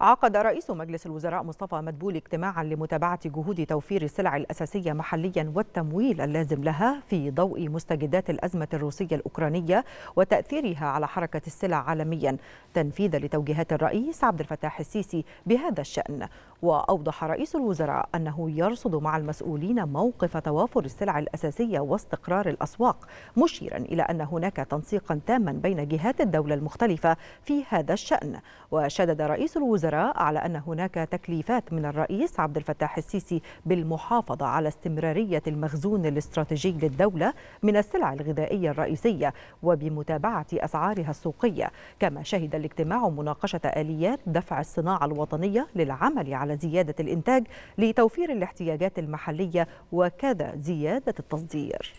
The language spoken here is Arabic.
عقد رئيس مجلس الوزراء مصطفى مدبول اجتماعا لمتابعة جهود توفير السلع الأساسية محليا والتمويل اللازم لها في ضوء مستجدات الأزمة الروسية الأوكرانية وتأثيرها على حركة السلع عالميا تنفيذا لتوجيهات الرئيس عبد الفتاح السيسي بهذا الشأن وأوضح رئيس الوزراء أنه يرصد مع المسؤولين موقف توافر السلع الأساسية واستقرار الأسواق مشيرا إلى أن هناك تنسيقا تاما بين جهات الدولة المختلفة في هذا الشأن وشدد رئيس الوزراء الوزراء على أن هناك تكليفات من الرئيس عبد الفتاح السيسي بالمحافظة على استمرارية المخزون الاستراتيجي للدولة من السلع الغذائية الرئيسية وبمتابعة أسعارها السوقية كما شهد الاجتماع مناقشة آليات دفع الصناعة الوطنية للعمل على زيادة الإنتاج لتوفير الاحتياجات المحلية وكذا زيادة التصدير